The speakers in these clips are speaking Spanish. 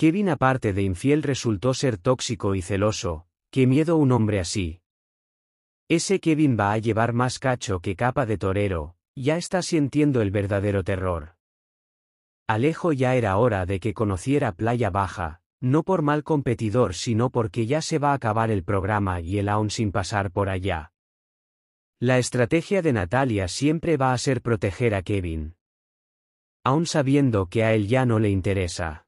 Kevin aparte de infiel resultó ser tóxico y celoso, qué miedo un hombre así. Ese Kevin va a llevar más cacho que capa de torero, ya está sintiendo el verdadero terror. Alejo ya era hora de que conociera Playa Baja, no por mal competidor sino porque ya se va a acabar el programa y el aún sin pasar por allá. La estrategia de Natalia siempre va a ser proteger a Kevin. Aún sabiendo que a él ya no le interesa.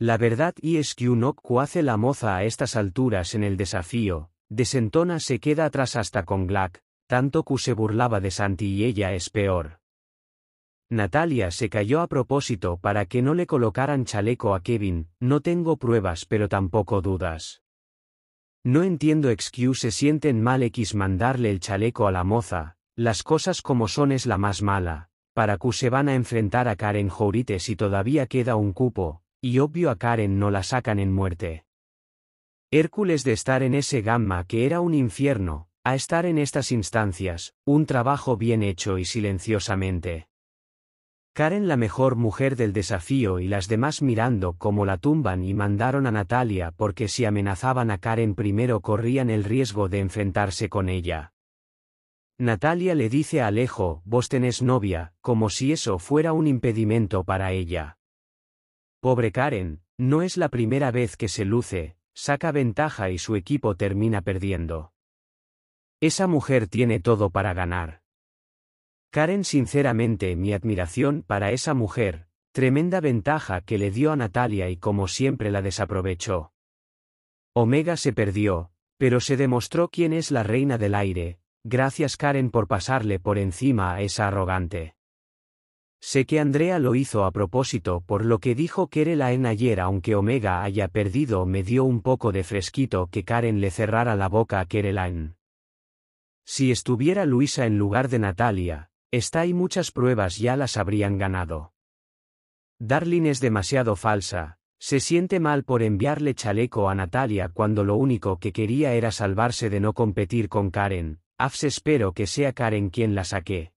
La verdad y es que un hace la moza a estas alturas en el desafío, desentona se queda atrás hasta con Glack, tanto que se burlaba de Santi y ella es peor. Natalia se cayó a propósito para que no le colocaran chaleco a Kevin, no tengo pruebas pero tampoco dudas. No entiendo excuse se sienten mal X mandarle el chaleco a la moza, las cosas como son es la más mala, para que se van a enfrentar a Karen Jourites y todavía queda un cupo, y obvio a Karen no la sacan en muerte. Hércules de estar en ese gamma que era un infierno, a estar en estas instancias, un trabajo bien hecho y silenciosamente. Karen la mejor mujer del desafío y las demás mirando cómo la tumban y mandaron a Natalia porque si amenazaban a Karen primero corrían el riesgo de enfrentarse con ella. Natalia le dice a Alejo, vos tenés novia, como si eso fuera un impedimento para ella. Pobre Karen, no es la primera vez que se luce, saca ventaja y su equipo termina perdiendo. Esa mujer tiene todo para ganar. Karen sinceramente mi admiración para esa mujer, tremenda ventaja que le dio a Natalia y como siempre la desaprovechó. Omega se perdió, pero se demostró quién es la reina del aire, gracias Karen por pasarle por encima a esa arrogante. Sé que Andrea lo hizo a propósito por lo que dijo Kerelaen ayer aunque Omega haya perdido me dio un poco de fresquito que Karen le cerrara la boca a Kerelaen. Si estuviera Luisa en lugar de Natalia, está y muchas pruebas ya las habrían ganado. Darlin es demasiado falsa, se siente mal por enviarle chaleco a Natalia cuando lo único que quería era salvarse de no competir con Karen, Afs espero que sea Karen quien la saque.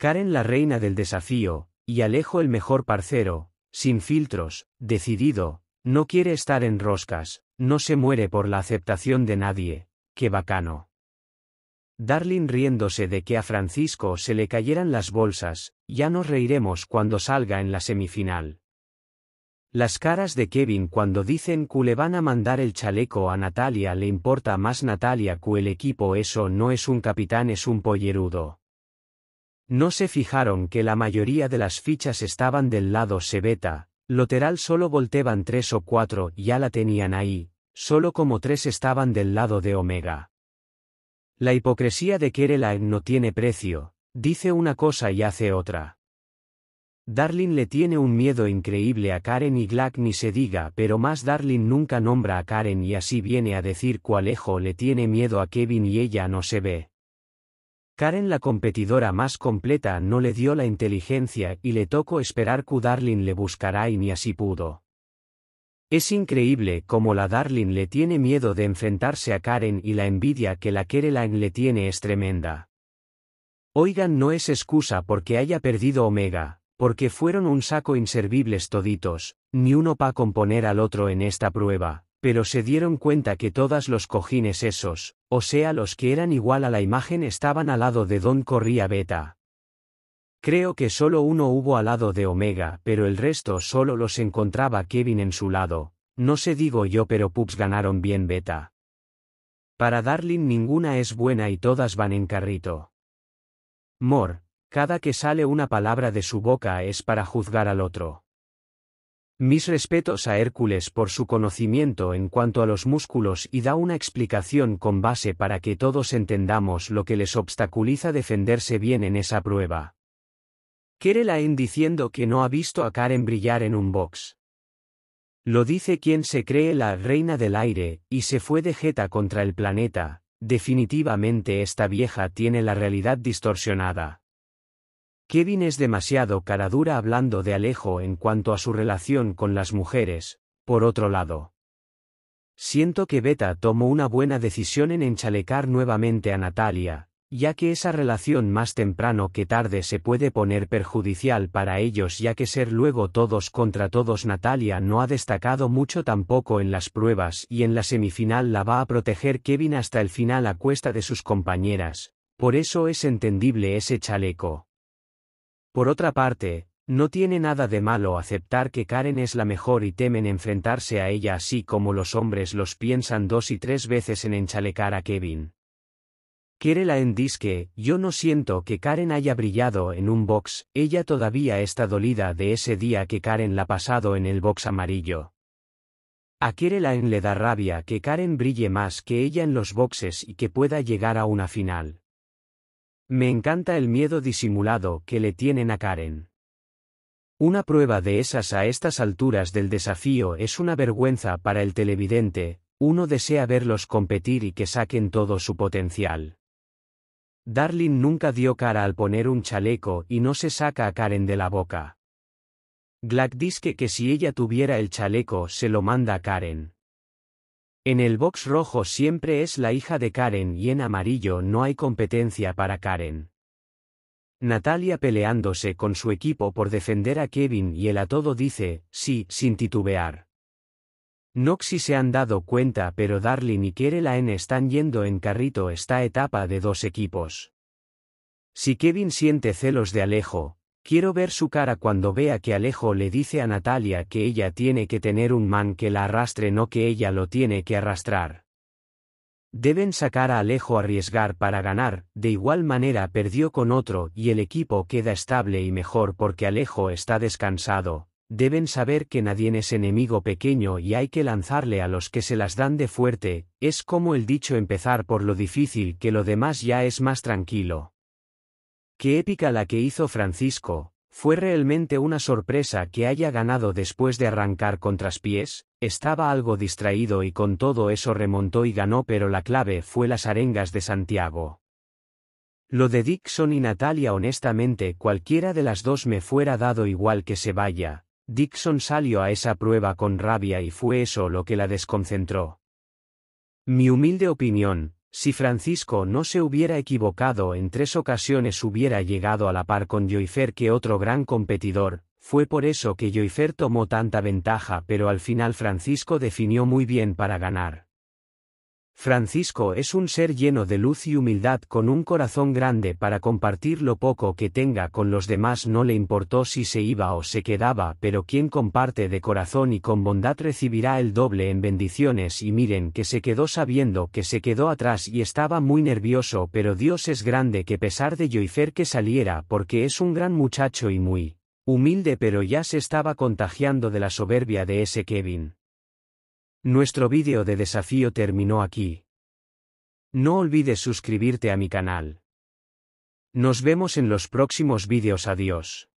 Karen la reina del desafío, y Alejo el mejor parcero, sin filtros, decidido, no quiere estar en roscas, no se muere por la aceptación de nadie, qué bacano. Darling riéndose de que a Francisco se le cayeran las bolsas, ya nos reiremos cuando salga en la semifinal. Las caras de Kevin cuando dicen que le van a mandar el chaleco a Natalia le importa más Natalia que el equipo eso no es un capitán es un pollerudo. No se fijaron que la mayoría de las fichas estaban del lado Sebeta, Loteral solo volteaban tres o cuatro, ya la tenían ahí, solo como tres estaban del lado de Omega. La hipocresía de Kerelaeg no tiene precio, dice una cosa y hace otra. Darling le tiene un miedo increíble a Karen y Glack ni se diga, pero más Darling nunca nombra a Karen y así viene a decir ejo le tiene miedo a Kevin y ella no se ve. Karen la competidora más completa no le dio la inteligencia y le tocó esperar que Darling le buscará y ni así pudo. Es increíble cómo la Darling le tiene miedo de enfrentarse a Karen y la envidia que la Kerelan le tiene es tremenda. Oigan no es excusa porque haya perdido Omega, porque fueron un saco inservibles toditos, ni uno pa componer al otro en esta prueba, pero se dieron cuenta que todos los cojines esos, o sea los que eran igual a la imagen estaban al lado de Don corría Beta. Creo que solo uno hubo al lado de Omega, pero el resto solo los encontraba Kevin en su lado. No se digo yo, pero Pups ganaron bien Beta. Para Darlin ninguna es buena y todas van en carrito. Mor, cada que sale una palabra de su boca es para juzgar al otro. Mis respetos a Hércules por su conocimiento en cuanto a los músculos y da una explicación con base para que todos entendamos lo que les obstaculiza defenderse bien en esa prueba. en diciendo que no ha visto a Karen brillar en un box. Lo dice quien se cree la reina del aire, y se fue de jeta contra el planeta, definitivamente esta vieja tiene la realidad distorsionada. Kevin es demasiado caradura hablando de Alejo en cuanto a su relación con las mujeres, por otro lado. Siento que Beta tomó una buena decisión en enchalecar nuevamente a Natalia, ya que esa relación más temprano que tarde se puede poner perjudicial para ellos ya que ser luego todos contra todos Natalia no ha destacado mucho tampoco en las pruebas y en la semifinal la va a proteger Kevin hasta el final a cuesta de sus compañeras, por eso es entendible ese chaleco. Por otra parte, no tiene nada de malo aceptar que Karen es la mejor y temen enfrentarse a ella así como los hombres los piensan dos y tres veces en enchalecar a Kevin. Kerelaen dice que, yo no siento que Karen haya brillado en un box, ella todavía está dolida de ese día que Karen la ha pasado en el box amarillo. A Kerelaen le da rabia que Karen brille más que ella en los boxes y que pueda llegar a una final. Me encanta el miedo disimulado que le tienen a Karen. Una prueba de esas a estas alturas del desafío es una vergüenza para el televidente, uno desea verlos competir y que saquen todo su potencial. Darling nunca dio cara al poner un chaleco y no se saca a Karen de la boca. Glack dice que si ella tuviera el chaleco se lo manda a Karen. En el box rojo siempre es la hija de Karen y en amarillo no hay competencia para Karen. Natalia peleándose con su equipo por defender a Kevin y el a todo dice, sí, sin titubear. Noxy se han dado cuenta pero Darlin y N están yendo en carrito esta etapa de dos equipos. Si Kevin siente celos de Alejo, Quiero ver su cara cuando vea que Alejo le dice a Natalia que ella tiene que tener un man que la arrastre, no que ella lo tiene que arrastrar. Deben sacar a Alejo a arriesgar para ganar, de igual manera perdió con otro y el equipo queda estable y mejor porque Alejo está descansado. Deben saber que nadie es enemigo pequeño y hay que lanzarle a los que se las dan de fuerte, es como el dicho empezar por lo difícil que lo demás ya es más tranquilo. Qué épica la que hizo Francisco, fue realmente una sorpresa que haya ganado después de arrancar contraspiés, estaba algo distraído y con todo eso remontó y ganó pero la clave fue las arengas de Santiago. Lo de Dixon y Natalia honestamente cualquiera de las dos me fuera dado igual que se vaya, Dixon salió a esa prueba con rabia y fue eso lo que la desconcentró. Mi humilde opinión, si Francisco no se hubiera equivocado en tres ocasiones hubiera llegado a la par con Joifer que otro gran competidor, fue por eso que Joyfer tomó tanta ventaja pero al final Francisco definió muy bien para ganar. Francisco es un ser lleno de luz y humildad con un corazón grande para compartir lo poco que tenga con los demás no le importó si se iba o se quedaba, pero quien comparte de corazón y con bondad recibirá el doble en bendiciones y miren que se quedó sabiendo que se quedó atrás y estaba muy nervioso pero Dios es grande que pesar de Joifer que saliera porque es un gran muchacho y muy humilde pero ya se estaba contagiando de la soberbia de ese Kevin. Nuestro vídeo de desafío terminó aquí. No olvides suscribirte a mi canal. Nos vemos en los próximos vídeos adiós.